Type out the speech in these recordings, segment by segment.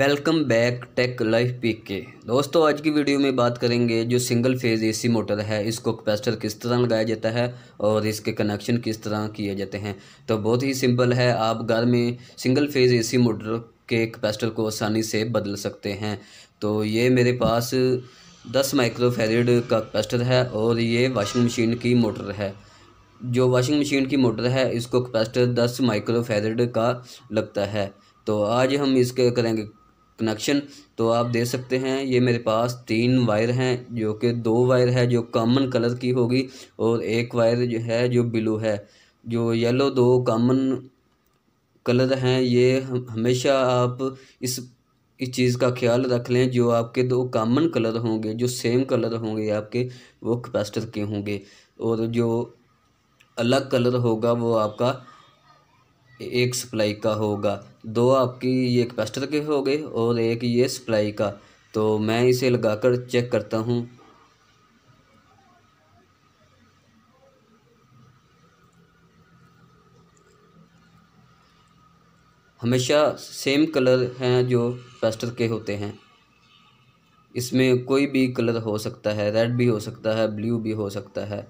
welcome back tech life P K दोस्तों आज की वीडियो में बात करेंगे जो सिंगल फेज़ एसी मोटर है इसको कैपेसिटर किस तरह लगाया जाता है और इसके कनेक्शन किस तरह किए जाते हैं तो बहुत ही सिंपल है आप घर में सिंगल फेज़ एसी मोटर के कैपेसिटर को आसानी से बदल सकते हैं तो ये मेरे पास दस माइक्रोफेरिड का कैपेसिटर है और ये वाशिंग मशीन की मोटर है जो वाशिंग मशीन की मोटर है इसको कैपेसिटर दस माइक्रोफेरिड का लगता है तो आज हम इसके करेंगे कनेक्शन तो आप देख सकते हैं ये मेरे पास तीन वायर हैं जो कि दो वायर है जो कॉमन कलर की होगी और एक वायर जो है जो ब्लू है जो येलो दो कॉमन कलर हैं ये हमेशा आप इस इस चीज़ का ख्याल रख लें जो आपके दो कॉमन कलर होंगे जो सेम कलर होंगे आपके वो कैपेसिटर के होंगे और जो अलग कलर होगा वो आपका एक सप्लाई का होगा दो आपकी ये कैपेसिटर के हो गए और एक ये सप्लाई का तो मैं इसे लगाकर चेक करता हूँ हमेशा सेम कलर हैं जो कैपेसिटर के होते हैं इसमें कोई भी कलर हो सकता है रेड भी हो सकता है ब्लू भी हो सकता है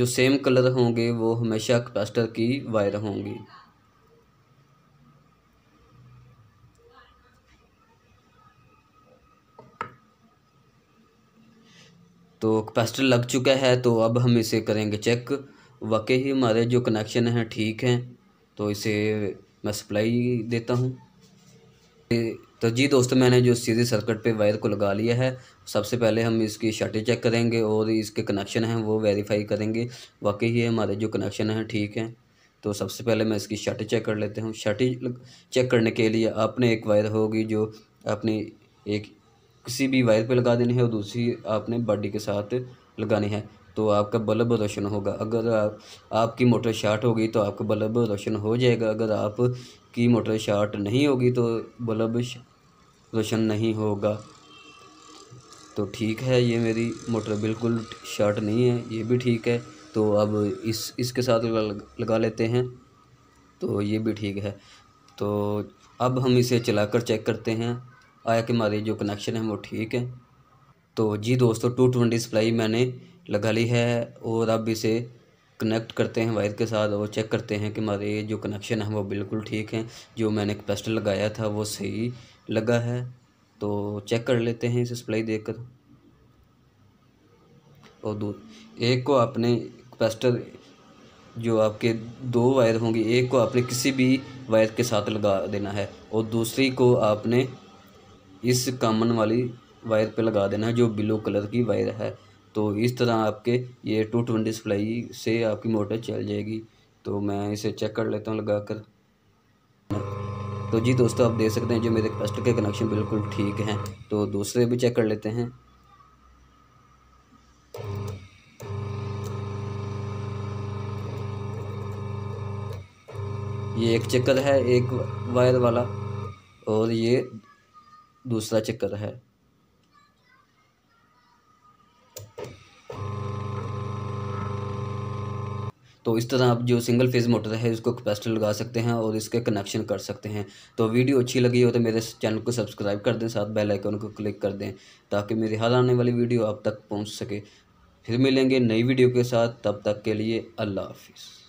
जो सेम कलर होंगे वो हमेशा कैपेसिटर की वायर होंगी तो कैपेसिटर लग चुका है तो अब हम इसे करेंगे चेक वाकई ही हमारे जो कनेक्शन हैं ठीक हैं तो इसे मैं सप्लाई देता हूँ तो जी दोस्तों मैंने जो सीधे सर्किट पे वायर को लगा लिया है सबसे पहले हम इसकी शर्टें चेक करेंगे और इसके कनेक्शन हैं वो वेरीफाई करेंगे वाकई ही हमारे जो कनेक्शन हैं ठीक हैं तो सबसे पहले मैं इसकी शर्टें चेक कर लेते हूँ शर्टें चेक करने के लिए आपने एक वायर होगी जो अपनी एक किसी भी वायर पे लगा देनी है और दूसरी आपने बॉडी के साथ लगानी है तो आपका बल्ब रोशन होगा अगर आप, आपकी मोटर शार्ट होगी तो आपका बल्ब रोशन हो जाएगा अगर आपकी मोटर शार्ट नहीं होगी तो बल्ब रोशन नहीं होगा तो ठीक है ये मेरी मोटर बिल्कुल शार्ट नहीं है ये भी ठीक है तो अब इस इसके साथ लगा लेते हैं तो ये भी ठीक है तो अब हम इसे चलाकर चेक करते हैं आया कि हमारे जो कनेक्शन है वो ठीक है तो जी दोस्तों टू ट्वेंटी सप्लाई मैंने लगा ली है और अब इसे कनेक्ट करते हैं वायर के साथ और चेक करते हैं कि हमारे जो कनेक्शन है वो बिल्कुल ठीक है जो मैंने कैपेसिटर लगाया था वो सही लगा है तो चेक कर लेते हैं इसे सप्लाई कर और दो एक को आपने कैपेसिटर जो आपके दो वायर होंगे एक को आपने किसी भी वायर के साथ लगा देना है और दूसरी को आपने इस कामन वाली वायर पे लगा देना है जो ब्लू कलर की वायर है तो इस तरह आपके ये टू ट्वेंटी सप्लाई से आपकी मोटर चल जाएगी तो मैं इसे चेक कर लेता हूँ लगा कर तो जी दोस्तों आप देख सकते हैं जो मेरे कस्ट के कनेक्शन बिल्कुल ठीक हैं तो दूसरे भी चेक कर लेते हैं ये एक चक्कर है एक वायर वाला और ये दूसरा चक्कर है तो इस तरह आप जो सिंगल फेज़ मोटर है उसको कैपेसिटर लगा सकते हैं और इसके कनेक्शन कर सकते हैं तो वीडियो अच्छी लगी हो तो मेरे चैनल को सब्सक्राइब कर दें साथ बेल आइकन को क्लिक कर दें ताकि मेरी हर आने वाली वीडियो आप तक पहुंच सके फिर मिलेंगे नई वीडियो के साथ तब तक के लिए अल्लाह हाफिज़